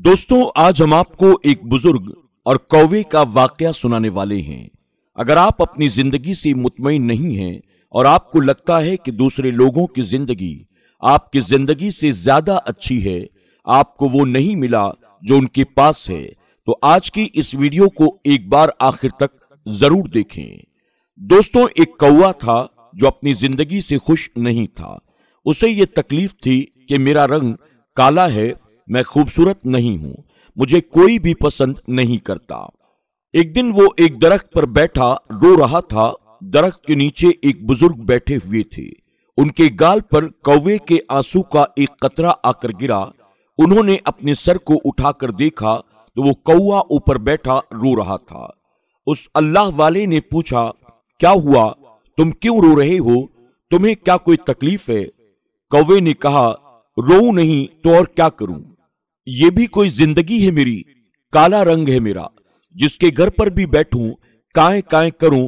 दोस्तों आज हम आपको एक बुजुर्ग और कौवे का वाकया सुनाने वाले हैं अगर आप अपनी जिंदगी से मुतमिन नहीं हैं और आपको लगता है कि दूसरे लोगों की जिंदगी आपकी जिंदगी से ज्यादा अच्छी है आपको वो नहीं मिला जो उनके पास है तो आज की इस वीडियो को एक बार आखिर तक जरूर देखें दोस्तों एक कौआ था जो अपनी जिंदगी से खुश नहीं था उसे ये तकलीफ थी कि मेरा रंग काला है मैं खूबसूरत नहीं हूं मुझे कोई भी पसंद नहीं करता एक दिन वो एक दरख्त पर बैठा रो रहा था दरख्त के नीचे एक बुजुर्ग बैठे हुए थे उनके गाल पर कौवे के आंसू का एक कतरा आकर गिरा उन्होंने अपने सर को उठाकर देखा तो वो कौआ ऊपर बैठा रो रहा था उस अल्लाह वाले ने पूछा क्या हुआ तुम क्यों रो रहे हो तुम्हें क्या कोई तकलीफ है कौवे ने कहा रो नहीं तो और क्या करूं ये भी कोई जिंदगी है मेरी काला रंग है मेरा जिसके घर पर भी बैठूं काय काय करूं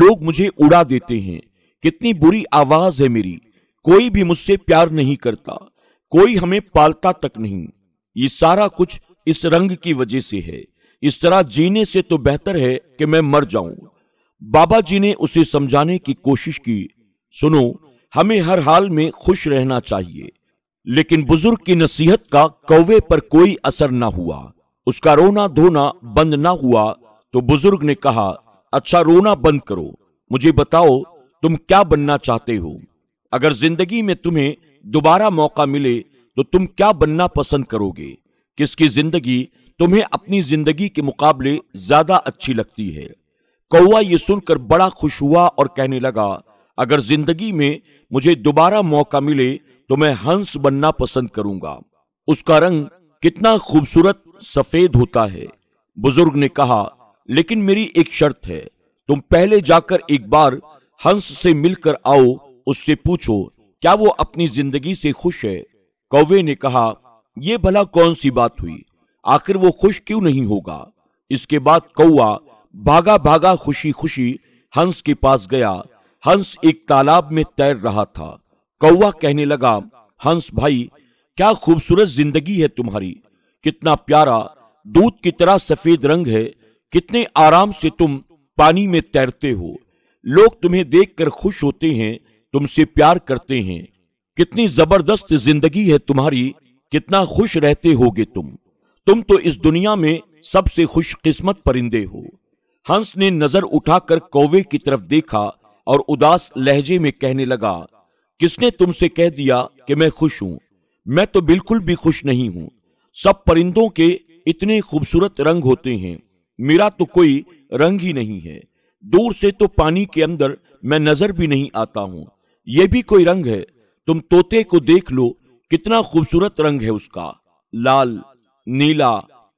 लोग मुझे उड़ा देते हैं कितनी बुरी आवाज है मेरी कोई भी मुझसे प्यार नहीं करता कोई हमें पालता तक नहीं ये सारा कुछ इस रंग की वजह से है इस तरह जीने से तो बेहतर है कि मैं मर जाऊं बाबा जी ने उसे समझाने की कोशिश की सुनो हमें हर हाल में खुश रहना चाहिए लेकिन बुजुर्ग की नसीहत का कौवे पर कोई असर न हुआ उसका रोना धोना बंद ना हुआ तो बुजुर्ग ने कहा अच्छा रोना बंद करो मुझे बताओ तुम क्या बनना चाहते हो अगर जिंदगी में तुम्हें दोबारा मौका मिले तो तुम क्या बनना पसंद करोगे किसकी जिंदगी तुम्हें अपनी जिंदगी के मुकाबले ज्यादा अच्छी लगती है कौआ ये सुनकर बड़ा खुश हुआ और कहने लगा अगर जिंदगी में मुझे दोबारा मौका मिले तो मैं हंस बनना पसंद करूंगा उसका रंग कितना खूबसूरत सफेद होता है बुजुर्ग ने कहा लेकिन मेरी एक शर्त है तुम पहले जाकर एक बार हंस से मिलकर आओ उससे पूछो क्या वो अपनी जिंदगी से खुश है कौवे ने कहा यह भला कौन सी बात हुई आखिर वो खुश क्यों नहीं होगा इसके बाद कौआ भागा भागा खुशी खुशी हंस के पास गया हंस एक तालाब में तैर रहा था कौवा कहने लगा हंस भाई क्या खूबसूरत जिंदगी है तुम्हारी कितना प्यारा दूध की तरह सफेद रंग है कितने आराम से तुम पानी में तैरते हो लोग तुम्हें देखकर खुश होते हैं तुमसे प्यार करते हैं कितनी जबरदस्त जिंदगी है तुम्हारी कितना खुश रहते होगे तुम तुम तो इस दुनिया में सबसे खुशकिस्मत परिंदे हो हंस ने नजर उठाकर कौवे की तरफ देखा और उदास लहजे में कहने लगा किसने तुमसे कह दिया कि मैं खुश हूं मैं तो बिल्कुल भी खुश नहीं हूं सब परिंदों के इतने खूबसूरत रंग होते हैं मेरा तो कोई रंग ही नहीं है दूर से तो पानी के अंदर मैं नजर भी नहीं आता हूं यह भी कोई रंग है तुम तोते को देख लो कितना खूबसूरत रंग है उसका लाल नीला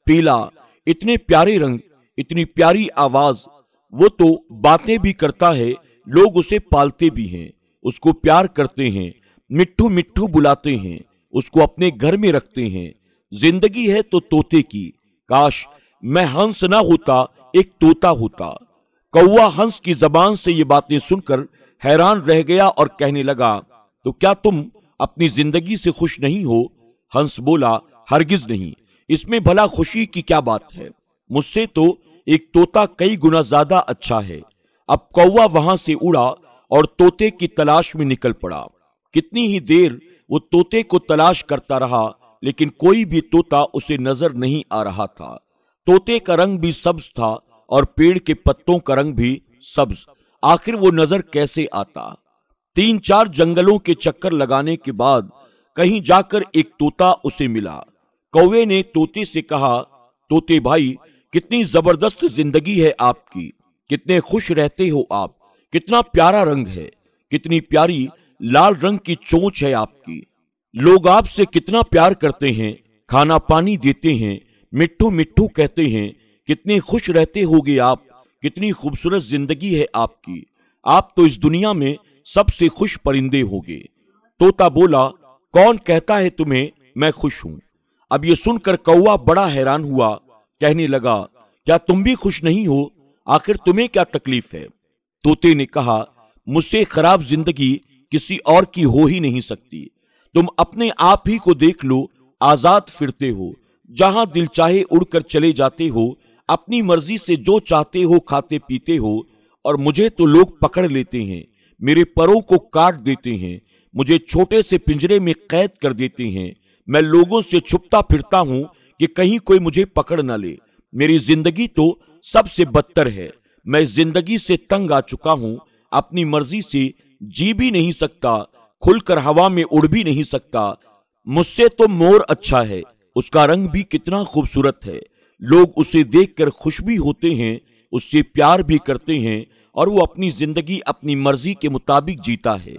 पीला इतने प्यारे रंग इतनी प्यारी आवाज वो तो बातें भी करता है लोग उसे पालते भी हैं उसको प्यार करते हैं मिट्ठू मिट्टू बुलाते हैं उसको अपने घर में रखते हैं जिंदगी है तो तोते की काश मैं हंस ना होता एक तोता होता कौआ हंस की जबान से ये बातें सुनकर हैरान रह गया और कहने लगा तो क्या तुम अपनी जिंदगी से खुश नहीं हो हंस बोला हरगिज नहीं इसमें भला खुशी की क्या बात है मुझसे तो एक तोता कई गुना ज्यादा अच्छा है अब कौआ वहां से उड़ा और तोते की तलाश में निकल पड़ा कितनी ही देर वो तोते को तलाश करता रहा लेकिन कोई भी तोता उसे नजर नहीं आ रहा था तोते का रंग भी सब्ज था और पेड़ के पत्तों का रंग भी सब्ज आखिर वो नजर कैसे आता तीन चार जंगलों के चक्कर लगाने के बाद कहीं जाकर एक तोता उसे मिला कौवे ने तोते से कहा तोते भाई कितनी जबरदस्त जिंदगी है आपकी कितने खुश रहते हो आप कितना प्यारा रंग है कितनी प्यारी लाल रंग की चोंच है आपकी लोग आपसे कितना प्यार करते हैं खाना पानी देते हैं मिट्टू मिट्टू कहते हैं कितने खुश रहते होगे आप कितनी खूबसूरत जिंदगी है आपकी आप तो इस दुनिया में सबसे खुश परिंदे होगे तोता बोला कौन कहता है तुम्हें मैं खुश हूं अब ये सुनकर कौआ बड़ा हैरान हुआ कहने लगा क्या तुम भी खुश नहीं हो आखिर तुम्हें क्या तकलीफ है तोते ने कहा मुझसे खराब जिंदगी किसी और की हो ही नहीं सकती तुम अपने आप ही को देख लो आजाद फिरते हो जहां दिल चाहे उड़कर चले जाते हो अपनी मर्जी से जो चाहते हो खाते पीते हो और मुझे तो लोग पकड़ लेते हैं मेरे परों को काट देते हैं मुझे छोटे से पिंजरे में कैद कर देते हैं मैं लोगों से छुपता फिरता हूं कि कहीं कोई मुझे पकड़ ना ले मेरी जिंदगी तो सबसे बदतर है मैं जिंदगी से तंग आ चुका हूं अपनी मर्जी से जी भी नहीं सकता खुलकर हवा में उड़ भी नहीं सकता मुझसे तो मोर अच्छा है उसका रंग भी कितना खूबसूरत है लोग उसे देखकर खुश भी होते हैं उससे प्यार भी करते हैं और वो अपनी जिंदगी अपनी मर्जी के मुताबिक जीता है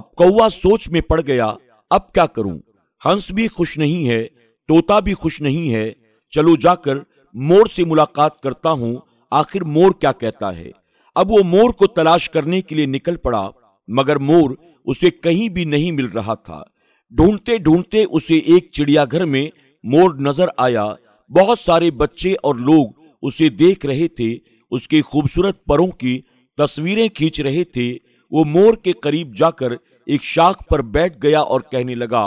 अब कौआ सोच में पड़ गया अब क्या करूं हंस भी खुश नहीं है तोता भी खुश नहीं है चलो जाकर मोर से मुलाकात करता हूं आखिर मोर क्या कहता है अब वो मोर को तलाश करने के लिए निकल पड़ा मगर मोर उसे कहीं भी नहीं मिल रहा था ढूंढते ढूंढते उसे एक चिड़ियाघर में मोर नजर आया बहुत सारे बच्चे और लोग उसे देख रहे थे उसके खूबसूरत परों की तस्वीरें खींच रहे थे वो मोर के करीब जाकर एक शाख पर बैठ गया और कहने लगा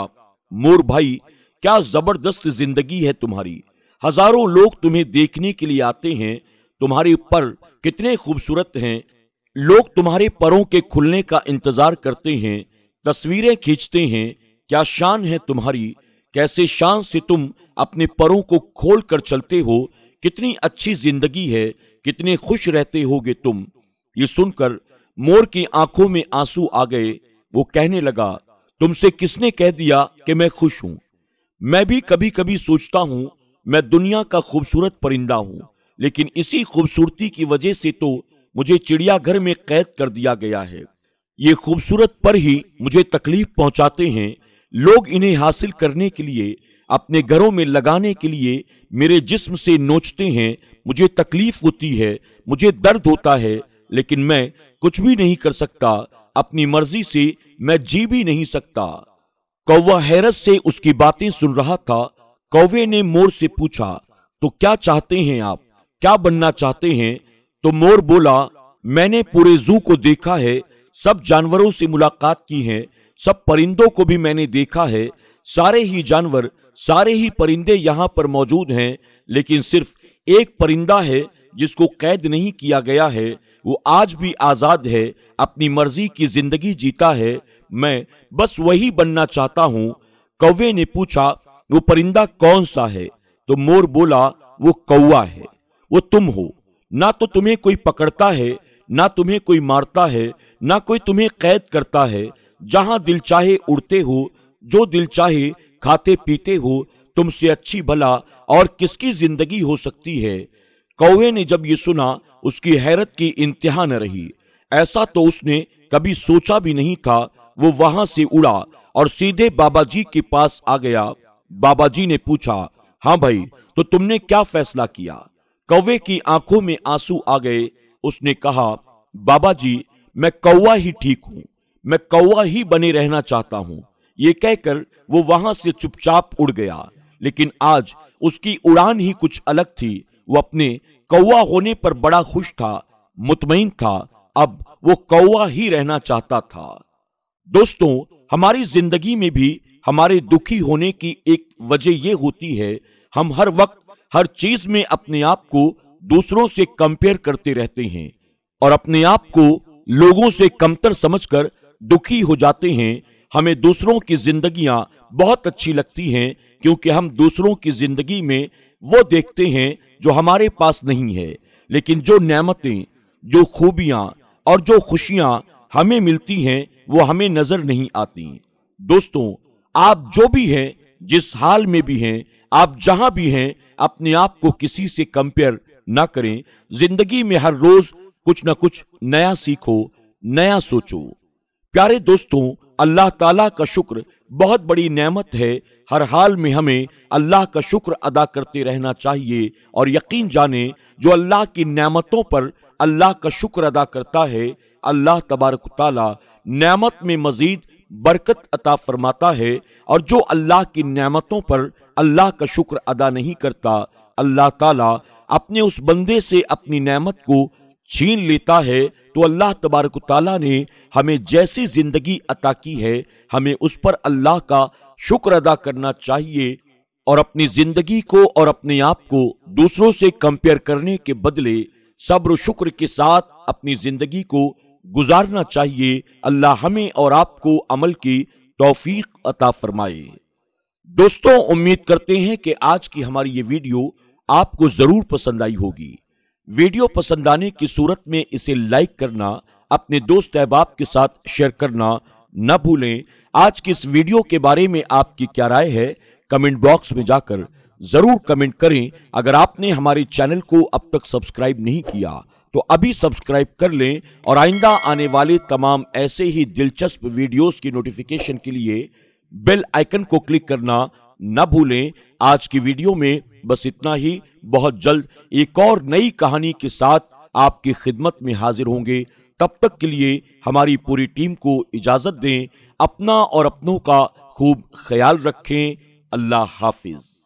मोर भाई क्या जबरदस्त जिंदगी है तुम्हारी हजारों लोग तुम्हें देखने के लिए आते हैं तुम्हारे पर कितने खूबसूरत हैं लोग तुम्हारे परों के खुलने का इंतजार करते हैं तस्वीरें खींचते हैं क्या शान है तुम्हारी कैसे शान से तुम अपने परों को खोल कर चलते हो कितनी अच्छी जिंदगी है कितने खुश रहते होगे तुम ये सुनकर मोर की आंखों में आंसू आ गए वो कहने लगा तुमसे किसने कह दिया कि मैं खुश हूं मैं भी कभी कभी सोचता हूं मैं दुनिया का खूबसूरत परिंदा हूं लेकिन इसी खूबसूरती की वजह से तो मुझे चिड़ियाघर में कैद कर दिया गया है ये खूबसूरत पर ही मुझे तकलीफ पहुंचाते हैं लोग इन्हें हासिल करने के लिए अपने घरों में लगाने के लिए मेरे जिस्म से नोचते हैं मुझे तकलीफ होती है मुझे दर्द होता है लेकिन मैं कुछ भी नहीं कर सकता अपनी मर्जी से मैं जी भी नहीं सकता कौवा हैरत से उसकी बातें सुन रहा था कौवे ने मोर से पूछा तो क्या चाहते हैं आप क्या बनना चाहते हैं तो मोर बोला मैंने पूरे जू को देखा है सब जानवरों से मुलाकात की है सब परिंदों को भी मैंने देखा है सारे ही जानवर सारे ही परिंदे यहाँ पर मौजूद हैं लेकिन सिर्फ एक परिंदा है जिसको कैद नहीं किया गया है वो आज भी आजाद है अपनी मर्जी की जिंदगी जीता है मैं बस वही बनना चाहता हूँ कौवे ने पूछा वो परिंदा कौन सा है तो मोर बोला वो कौआ है वो तुम हो ना तो तुम्हें कोई पकड़ता है ना तुम्हें कोई मारता है ना कोई तुम्हें कैद करता है जहां दिल चाहे उड़ते हो जो दिल चाहे खाते पीते हो तुमसे अच्छी भला और किसकी जिंदगी हो सकती है कौवे ने जब ये सुना उसकी हैरत की इंतहा न रही ऐसा तो उसने कभी सोचा भी नहीं था वो वहां से उड़ा और सीधे बाबा जी के पास आ गया बाबा जी ने पूछा हाँ भाई तो तुमने क्या फैसला किया कौवे की आंखों में आंसू आ गए उसने कहा बाबा जी मैं कौवा ही ठीक हूं मैं कौवा ही बने रहना चाहता हूं ये कहकर वो वहां से चुपचाप उड़ गया लेकिन आज उसकी उड़ान ही कुछ अलग थी वो अपने कौवा होने पर बड़ा खुश था मुतमिन था अब वो कौवा ही रहना चाहता था दोस्तों हमारी जिंदगी में भी हमारे दुखी होने की एक वजह यह होती है हम हर वक्त हर चीज में अपने आप को दूसरों से कंपेयर करते रहते हैं और अपने आप को लोगों से कमतर समझकर दुखी हो जाते हैं हमें दूसरों की जिंदगियां बहुत अच्छी लगती हैं क्योंकि हम दूसरों की जिंदगी में वो देखते हैं जो हमारे पास नहीं है लेकिन जो नेमतें जो खूबियां और जो खुशियां हमें मिलती हैं वो हमें नजर नहीं आती दोस्तों आप जो भी हैं जिस हाल में भी हैं आप जहां भी हैं अपने आप को किसी से कंपेयर ना करें जिंदगी में हर रोज कुछ ना कुछ नया सीखो नया सोचो प्यारे दोस्तों अल्लाह ताला का शुक्र बहुत बड़ी नेमत है हर हाल में हमें अल्लाह का शुक्र अदा करते रहना चाहिए और यकीन जाने जो अल्लाह की नेमतों पर अल्लाह का शुक्र अदा करता है अल्लाह तबारक नेमत में मजीद बरकत अता फरमाता है और जो अल्लाह की नमतों पर अल्लाह का शुक्र अदा नहीं करता अल्लाह ताला अपने उस बंदे से अपनी नमत को छीन लेता है तो अल्लाह तबारक ताला ने हमें जैसी जिंदगी अता की है हमें उस पर अल्लाह का शुक्र अदा करना चाहिए और अपनी जिंदगी को और अपने आप को दूसरों से कंपेयर करने के बदले सब्र शुक्र के साथ अपनी जिंदगी को गुजारना चाहिए अल्लाह हमें और आपको अमल की तोफीक अता फरमाए दोस्तों उम्मीद करते हैं कि आज की हमारी ये वीडियो आपको ज़रूर पसंद आई होगी वीडियो पसंद आने की सूरत में इसे लाइक करना अपने दोस्त अहबाब के साथ शेयर करना न भूलें आज की इस वीडियो के बारे में आपकी क्या राय है कमेंट बॉक्स में जाकर ज़रूर कमेंट करें अगर आपने हमारे चैनल को अब तक सब्सक्राइब नहीं किया तो अभी सब्सक्राइब कर लें और आइंदा आने वाले तमाम ऐसे ही दिलचस्प वीडियोस की नोटिफिकेशन के लिए बेल आइकन को क्लिक करना न भूलें आज की वीडियो में बस इतना ही बहुत जल्द एक और नई कहानी के साथ आपकी खिदमत में हाजिर होंगे तब तक के लिए हमारी पूरी टीम को इजाजत दें अपना और अपनों का खूब ख्याल रखें अल्लाह हाफिज़